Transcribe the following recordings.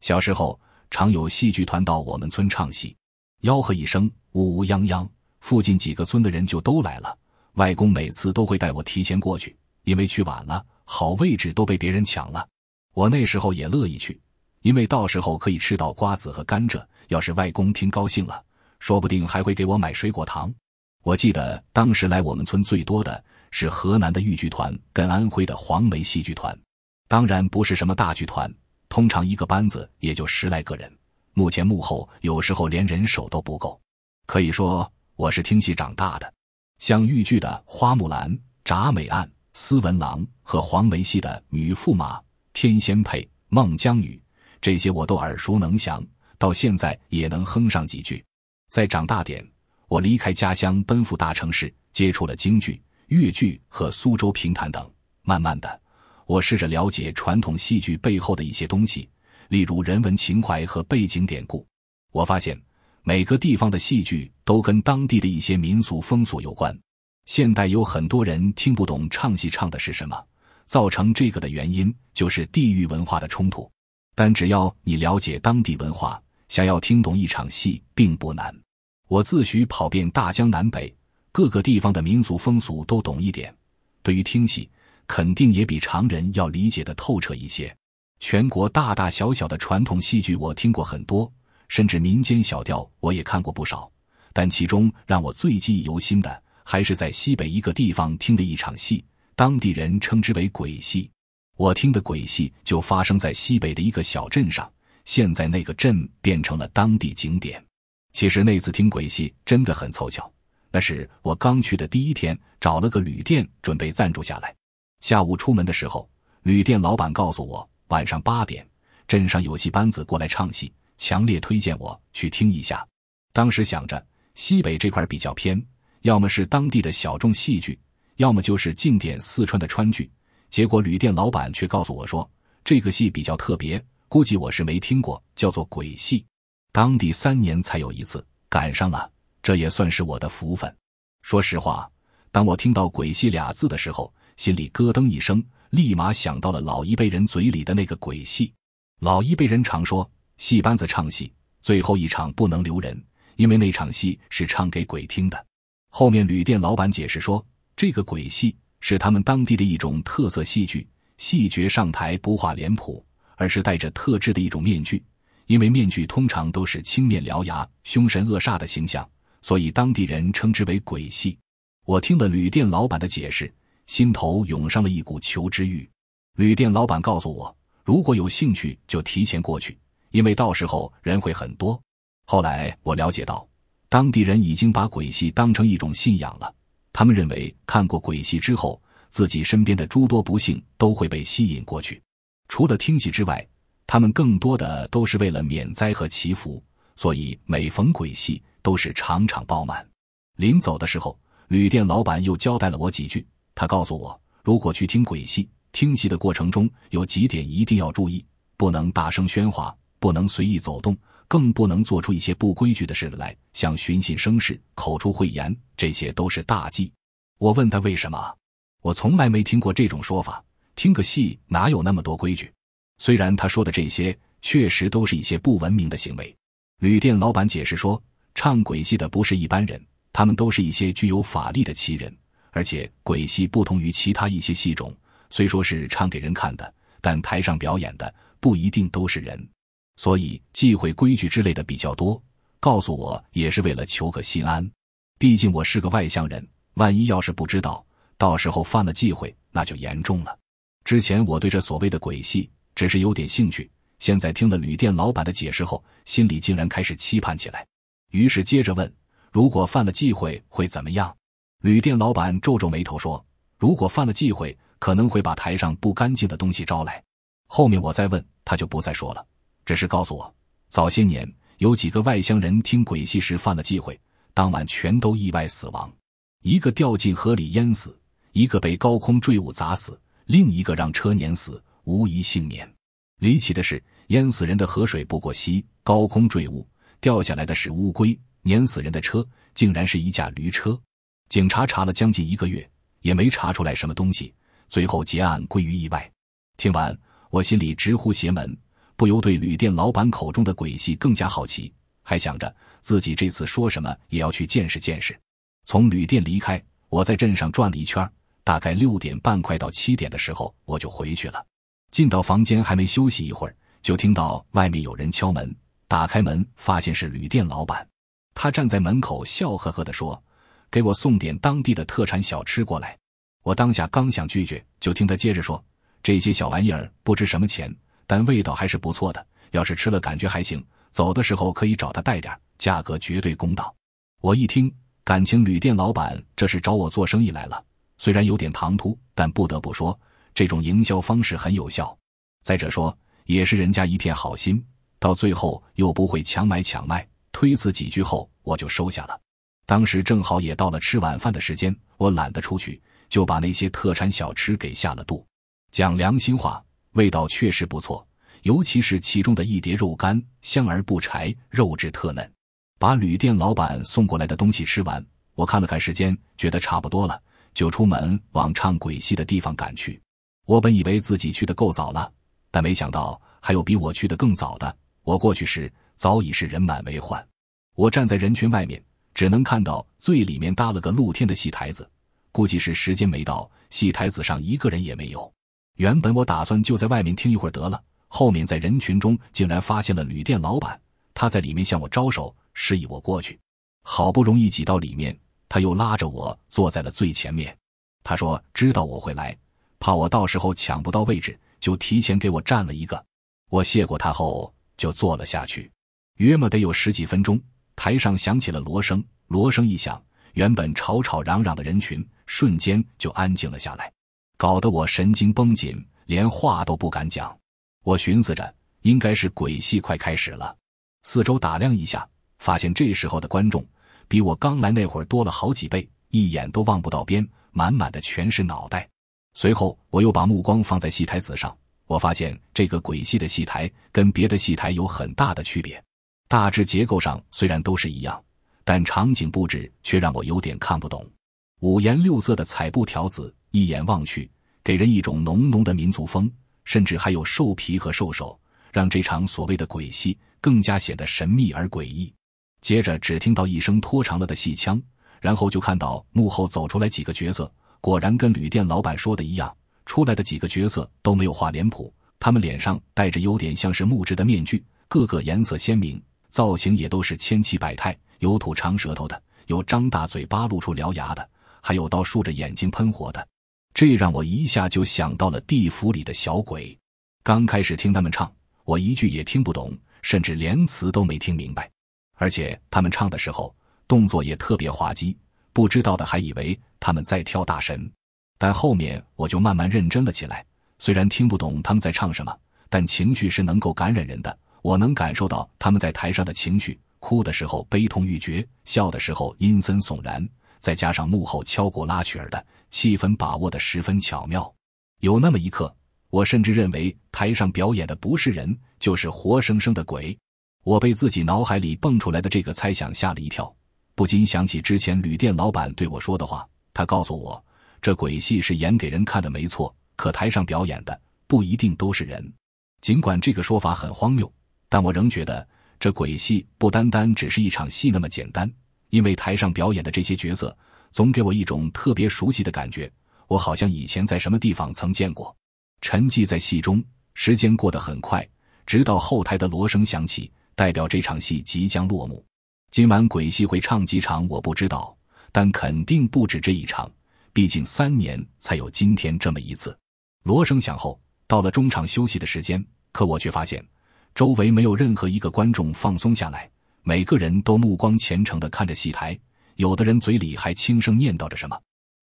小时候，常有戏剧团到我们村唱戏，吆喝一声“呜呜泱泱”，附近几个村的人就都来了。外公每次都会带我提前过去，因为去晚了，好位置都被别人抢了。我那时候也乐意去，因为到时候可以吃到瓜子和甘蔗。要是外公听高兴了，说不定还会给我买水果糖。我记得当时来我们村最多的是河南的豫剧团跟安徽的黄梅戏剧团，当然不是什么大剧团。通常一个班子也就十来个人，目前幕后有时候连人手都不够。可以说我是听戏长大的，像豫剧的《花木兰》《铡美案》《思文郎》和黄梅戏的《女驸马》《天仙配》《孟姜女》，这些我都耳熟能详，到现在也能哼上几句。再长大点，我离开家乡奔赴大城市，接触了京剧、越剧和苏州评弹等，慢慢的。我试着了解传统戏剧背后的一些东西，例如人文情怀和背景典故。我发现每个地方的戏剧都跟当地的一些民俗风俗有关。现代有很多人听不懂唱戏唱的是什么，造成这个的原因就是地域文化的冲突。但只要你了解当地文化，想要听懂一场戏并不难。我自诩跑遍大江南北，各个地方的民俗风俗都懂一点。对于听戏，肯定也比常人要理解的透彻一些。全国大大小小的传统戏剧我听过很多，甚至民间小调我也看过不少。但其中让我最记忆犹新的，还是在西北一个地方听的一场戏，当地人称之为“鬼戏”。我听的鬼戏就发生在西北的一个小镇上，现在那个镇变成了当地景点。其实那次听鬼戏真的很凑巧，那是我刚去的第一天，找了个旅店准备暂住下来。下午出门的时候，旅店老板告诉我，晚上八点镇上有戏班子过来唱戏，强烈推荐我去听一下。当时想着西北这块比较偏，要么是当地的小众戏剧，要么就是近点四川的川剧。结果旅店老板却告诉我说，这个戏比较特别，估计我是没听过，叫做鬼戏，当地三年才有一次，赶上了，这也算是我的福分。说实话，当我听到“鬼戏”俩字的时候。心里咯噔一声，立马想到了老一辈人嘴里的那个鬼戏。老一辈人常说，戏班子唱戏最后一场不能留人，因为那场戏是唱给鬼听的。后面旅店老板解释说，这个鬼戏是他们当地的一种特色戏剧，戏角上台不画脸谱，而是戴着特制的一种面具。因为面具通常都是青面獠牙、凶神恶煞的形象，所以当地人称之为鬼戏。我听了旅店老板的解释。心头涌上了一股求知欲。旅店老板告诉我，如果有兴趣，就提前过去，因为到时候人会很多。后来我了解到，当地人已经把鬼戏当成一种信仰了。他们认为看过鬼戏之后，自己身边的诸多不幸都会被吸引过去。除了听戏之外，他们更多的都是为了免灾和祈福。所以每逢鬼戏都是场场爆满。临走的时候，旅店老板又交代了我几句。他告诉我，如果去听鬼戏，听戏的过程中有几点一定要注意：不能大声喧哗，不能随意走动，更不能做出一些不规矩的事来，像寻衅生事、口出秽言，这些都是大忌。我问他为什么，我从来没听过这种说法。听个戏哪有那么多规矩？虽然他说的这些确实都是一些不文明的行为。旅店老板解释说，唱鬼戏的不是一般人，他们都是一些具有法力的奇人。而且鬼戏不同于其他一些戏种，虽说是唱给人看的，但台上表演的不一定都是人，所以忌讳规矩之类的比较多。告诉我也是为了求个心安，毕竟我是个外乡人，万一要是不知道，到时候犯了忌讳，那就严重了。之前我对这所谓的鬼戏只是有点兴趣，现在听了旅店老板的解释后，心里竟然开始期盼起来。于是接着问：如果犯了忌讳会怎么样？旅店老板皱皱眉头说：“如果犯了忌讳，可能会把台上不干净的东西招来。后面我再问，他就不再说了，只是告诉我，早些年有几个外乡人听鬼戏时犯了忌讳，当晚全都意外死亡：一个掉进河里淹死，一个被高空坠物砸死，另一个让车碾死，无一幸免。离奇的是，淹死人的河水不过膝，高空坠物掉下来的是乌龟，碾死人的车竟然是一架驴车。”警察查了将近一个月，也没查出来什么东西，最后结案归于意外。听完，我心里直呼邪门，不由对旅店老板口中的鬼戏更加好奇，还想着自己这次说什么也要去见识见识。从旅店离开，我在镇上转了一圈，大概六点半快到七点的时候，我就回去了。进到房间，还没休息一会儿，就听到外面有人敲门。打开门，发现是旅店老板，他站在门口笑呵呵地说。给我送点当地的特产小吃过来。我当下刚想拒绝，就听他接着说：“这些小玩意儿不值什么钱，但味道还是不错的。要是吃了感觉还行，走的时候可以找他带点，价格绝对公道。”我一听，感情旅店老板这是找我做生意来了。虽然有点唐突，但不得不说，这种营销方式很有效。再者说，也是人家一片好心，到最后又不会强买强卖。推辞几句后，我就收下了。当时正好也到了吃晚饭的时间，我懒得出去，就把那些特产小吃给下了肚。讲良心话，味道确实不错，尤其是其中的一碟肉干，香而不柴，肉质特嫩。把旅店老板送过来的东西吃完，我看了看时间，觉得差不多了，就出门往唱鬼戏的地方赶去。我本以为自己去的够早了，但没想到还有比我去的更早的。我过去时早已是人满为患，我站在人群外面。只能看到最里面搭了个露天的戏台子，估计是时间没到，戏台子上一个人也没有。原本我打算就在外面听一会儿得了，后面在人群中竟然发现了旅店老板，他在里面向我招手，示意我过去。好不容易挤到里面，他又拉着我坐在了最前面。他说知道我会来，怕我到时候抢不到位置，就提前给我占了一个。我谢过他后就坐了下去，约么得有十几分钟。台上响起了锣声，锣声一响，原本吵吵嚷嚷的人群瞬间就安静了下来，搞得我神经绷紧，连话都不敢讲。我寻思着，应该是鬼戏快开始了。四周打量一下，发现这时候的观众比我刚来那会儿多了好几倍，一眼都望不到边，满满的全是脑袋。随后，我又把目光放在戏台子上，我发现这个鬼戏的戏台跟别的戏台有很大的区别。大致结构上虽然都是一样，但场景布置却让我有点看不懂。五颜六色的彩布条子一眼望去，给人一种浓浓的民族风，甚至还有兽皮和兽首，让这场所谓的鬼戏更加显得神秘而诡异。接着只听到一声拖长了的戏腔，然后就看到幕后走出来几个角色，果然跟旅店老板说的一样，出来的几个角色都没有画脸谱，他们脸上戴着有点像是木质的面具，各个颜色鲜明。造型也都是千奇百态，有吐长舌头的，有张大嘴巴露出獠牙的，还有倒竖着眼睛喷火的。这让我一下就想到了地府里的小鬼。刚开始听他们唱，我一句也听不懂，甚至连词都没听明白。而且他们唱的时候动作也特别滑稽，不知道的还以为他们在跳大神。但后面我就慢慢认真了起来，虽然听不懂他们在唱什么，但情绪是能够感染人的。我能感受到他们在台上的情绪，哭的时候悲痛欲绝，笑的时候阴森悚然。再加上幕后敲鼓拉曲儿的，气氛把握的十分巧妙。有那么一刻，我甚至认为台上表演的不是人，就是活生生的鬼。我被自己脑海里蹦出来的这个猜想吓了一跳，不禁想起之前旅店老板对我说的话。他告诉我，这鬼戏是演给人看的，没错。可台上表演的不一定都是人，尽管这个说法很荒谬。但我仍觉得这鬼戏不单单只是一场戏那么简单，因为台上表演的这些角色总给我一种特别熟悉的感觉，我好像以前在什么地方曾见过。沉寂在戏中，时间过得很快，直到后台的锣声响起，代表这场戏即将落幕。今晚鬼戏会唱几场，我不知道，但肯定不止这一场，毕竟三年才有今天这么一次。锣声响后，到了中场休息的时间，可我却发现。周围没有任何一个观众放松下来，每个人都目光虔诚的看着戏台，有的人嘴里还轻声念叨着什么。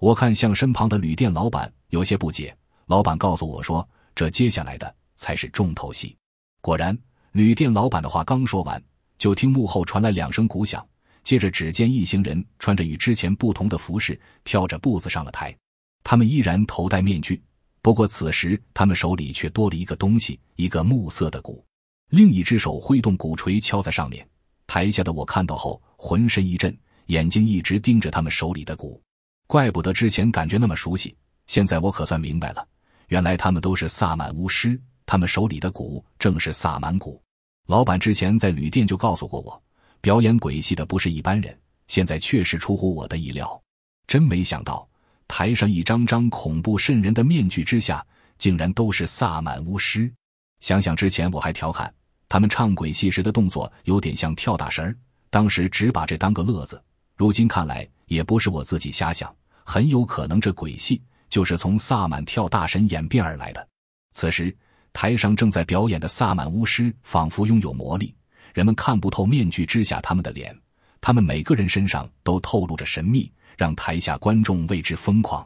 我看向身旁的旅店老板，有些不解。老板告诉我说：“这接下来的才是重头戏。”果然，旅店老板的话刚说完，就听幕后传来两声鼓响，接着只见一行人穿着与之前不同的服饰，跳着步子上了台。他们依然头戴面具，不过此时他们手里却多了一个东西——一个木色的鼓。另一只手挥动鼓槌敲在上面，台下的我看到后浑身一震，眼睛一直盯着他们手里的鼓。怪不得之前感觉那么熟悉，现在我可算明白了，原来他们都是萨满巫师，他们手里的鼓正是萨满鼓。老板之前在旅店就告诉过我，表演鬼戏的不是一般人，现在确实出乎我的意料，真没想到台上一张张恐怖渗人的面具之下，竟然都是萨满巫师。想想之前我还调侃。他们唱鬼戏时的动作有点像跳大神儿，当时只把这当个乐子，如今看来也不是我自己瞎想，很有可能这鬼戏就是从萨满跳大神演变而来的。此时，台上正在表演的萨满巫师仿佛拥有魔力，人们看不透面具之下他们的脸，他们每个人身上都透露着神秘，让台下观众为之疯狂。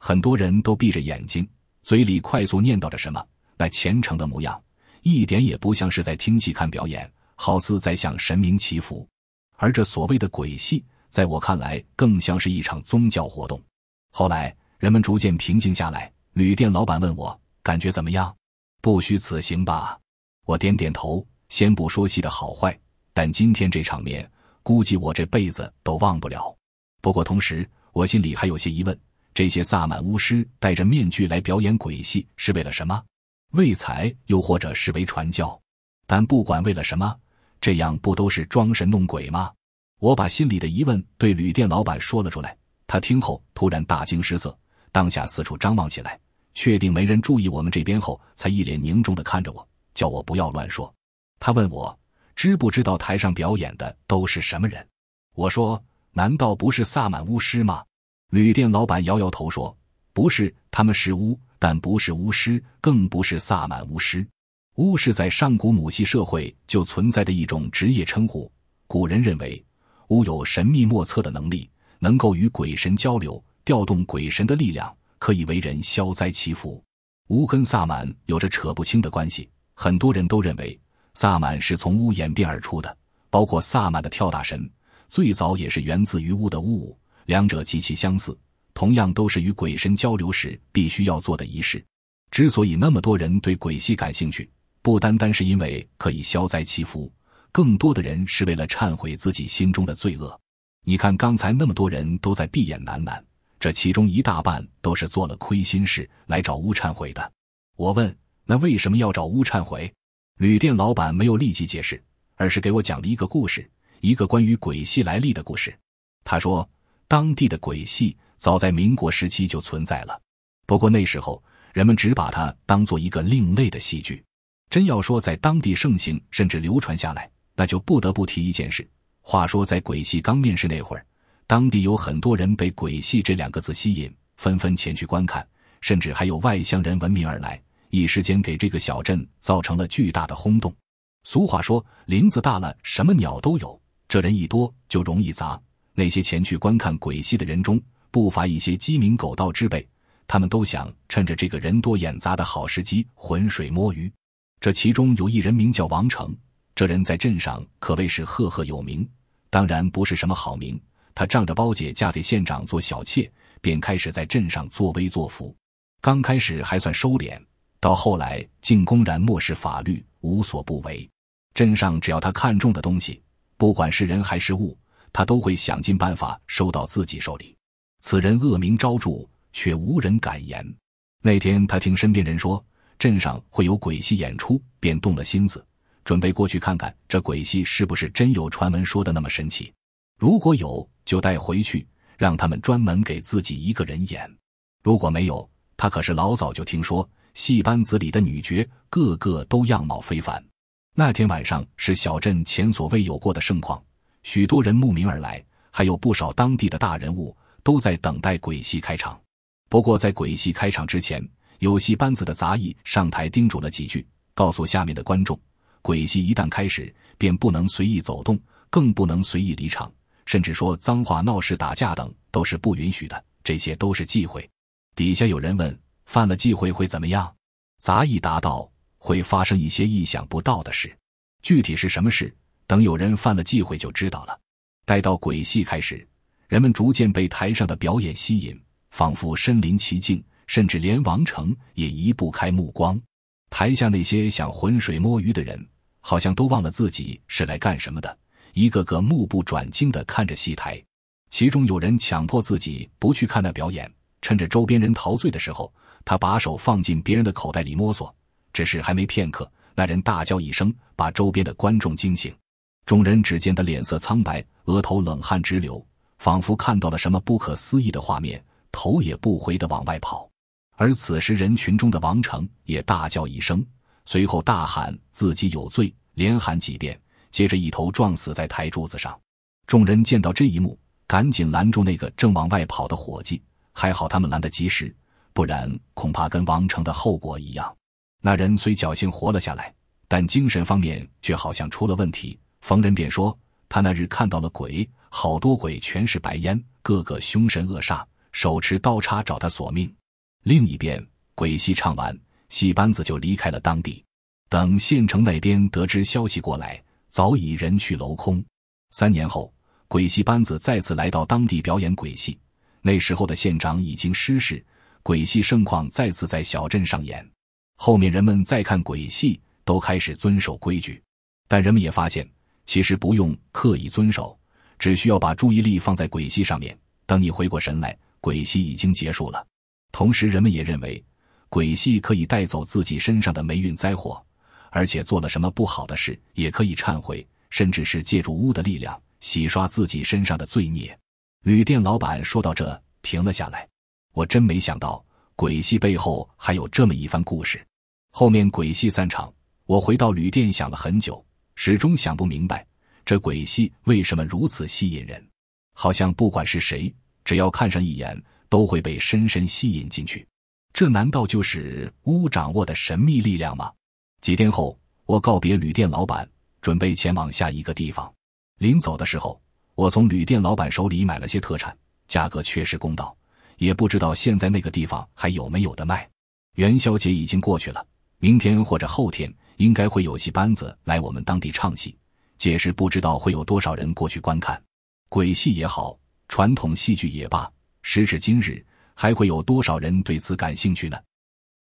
很多人都闭着眼睛，嘴里快速念叨着什么，那虔诚的模样。一点也不像是在听戏看表演，好似在向神明祈福。而这所谓的鬼戏，在我看来，更像是一场宗教活动。后来人们逐渐平静下来，旅店老板问我感觉怎么样，不虚此行吧？我点点头。先不说戏的好坏，但今天这场面，估计我这辈子都忘不了。不过同时，我心里还有些疑问：这些萨满巫师戴着面具来表演鬼戏是为了什么？为财，又或者视为传教，但不管为了什么，这样不都是装神弄鬼吗？我把心里的疑问对旅店老板说了出来，他听后突然大惊失色，当下四处张望起来，确定没人注意我们这边后，才一脸凝重的看着我，叫我不要乱说。他问我知不知道台上表演的都是什么人，我说难道不是萨满巫师吗？旅店老板摇摇头说不是，他们是巫。但不是巫师，更不是萨满巫师。巫师在上古母系社会就存在的一种职业称呼。古人认为，巫有神秘莫测的能力，能够与鬼神交流，调动鬼神的力量，可以为人消灾祈福。巫跟萨满有着扯不清的关系。很多人都认为，萨满是从巫演变而出的。包括萨满的跳大神，最早也是源自于巫的巫两者极其相似。同样都是与鬼神交流时必须要做的仪式。之所以那么多人对鬼戏感兴趣，不单单是因为可以消灾祈福，更多的人是为了忏悔自己心中的罪恶。你看，刚才那么多人都在闭眼喃喃，这其中一大半都是做了亏心事来找巫忏悔的。我问，那为什么要找巫忏悔？旅店老板没有立即解释，而是给我讲了一个故事，一个关于鬼戏来历的故事。他说，当地的鬼戏。早在民国时期就存在了，不过那时候人们只把它当做一个另类的戏剧。真要说在当地盛行甚至流传下来，那就不得不提一件事。话说在鬼戏刚面世那会儿，当地有很多人被“鬼戏”这两个字吸引，纷纷前去观看，甚至还有外乡人闻名而来，一时间给这个小镇造成了巨大的轰动。俗话说：“林子大了，什么鸟都有。”这人一多就容易砸。那些前去观看鬼戏的人中，不乏一些鸡鸣狗盗之辈，他们都想趁着这个人多眼杂的好时机浑水摸鱼。这其中有一人名叫王成，这人在镇上可谓是赫赫有名，当然不是什么好名。他仗着包姐嫁给县长做小妾，便开始在镇上作威作福。刚开始还算收敛，到后来竟公然漠视法律，无所不为。镇上只要他看中的东西，不管是人还是物，他都会想尽办法收到自己手里。此人恶名昭著，却无人敢言。那天，他听身边人说镇上会有鬼戏演出，便动了心思，准备过去看看这鬼戏是不是真有传闻说的那么神奇。如果有，就带回去让他们专门给自己一个人演；如果没有，他可是老早就听说戏班子里的女角个个都样貌非凡。那天晚上是小镇前所未有过的盛况，许多人慕名而来，还有不少当地的大人物。都在等待鬼戏开场。不过，在鬼戏开场之前，有戏班子的杂役上台叮嘱了几句，告诉下面的观众：鬼戏一旦开始，便不能随意走动，更不能随意离场，甚至说脏话、闹事、打架等都是不允许的，这些都是忌讳。底下有人问：犯了忌讳会怎么样？杂役答道：会发生一些意想不到的事，具体是什么事，等有人犯了忌讳就知道了。待到鬼戏开始。人们逐渐被台上的表演吸引，仿佛身临其境，甚至连王成也移不开目光。台下那些想浑水摸鱼的人，好像都忘了自己是来干什么的，一个个目不转睛地看着戏台。其中有人强迫自己不去看那表演，趁着周边人陶醉的时候，他把手放进别人的口袋里摸索。只是还没片刻，那人大叫一声，把周边的观众惊醒。众人只见他脸色苍白，额头冷汗直流。仿佛看到了什么不可思议的画面，头也不回的往外跑。而此时，人群中的王成也大叫一声，随后大喊自己有罪，连喊几遍，接着一头撞死在台柱子上。众人见到这一幕，赶紧拦住那个正往外跑的伙计。还好他们拦得及时，不然恐怕跟王成的后果一样。那人虽侥幸活了下来，但精神方面却好像出了问题，逢人便说他那日看到了鬼。好多鬼全是白烟，个个凶神恶煞，手持刀叉找他索命。另一边，鬼戏唱完，戏班子就离开了当地。等县城那边得知消息过来，早已人去楼空。三年后，鬼戏班子再次来到当地表演鬼戏。那时候的县长已经失势，鬼戏盛况再次在小镇上演。后面人们再看鬼戏，都开始遵守规矩，但人们也发现，其实不用刻意遵守。只需要把注意力放在鬼戏上面，等你回过神来，鬼戏已经结束了。同时，人们也认为，鬼戏可以带走自己身上的霉运灾祸，而且做了什么不好的事也可以忏悔，甚至是借助巫的力量洗刷自己身上的罪孽。旅店老板说到这停了下来。我真没想到，鬼戏背后还有这么一番故事。后面鬼戏散场，我回到旅店想了很久，始终想不明白。这鬼戏为什么如此吸引人？好像不管是谁，只要看上一眼，都会被深深吸引进去。这难道就是巫掌握的神秘力量吗？几天后，我告别旅店老板，准备前往下一个地方。临走的时候，我从旅店老板手里买了些特产，价格确实公道。也不知道现在那个地方还有没有的卖。元宵节已经过去了，明天或者后天应该会有戏班子来我们当地唱戏。解释不知道会有多少人过去观看，鬼戏也好，传统戏剧也罢，时至今日还会有多少人对此感兴趣呢？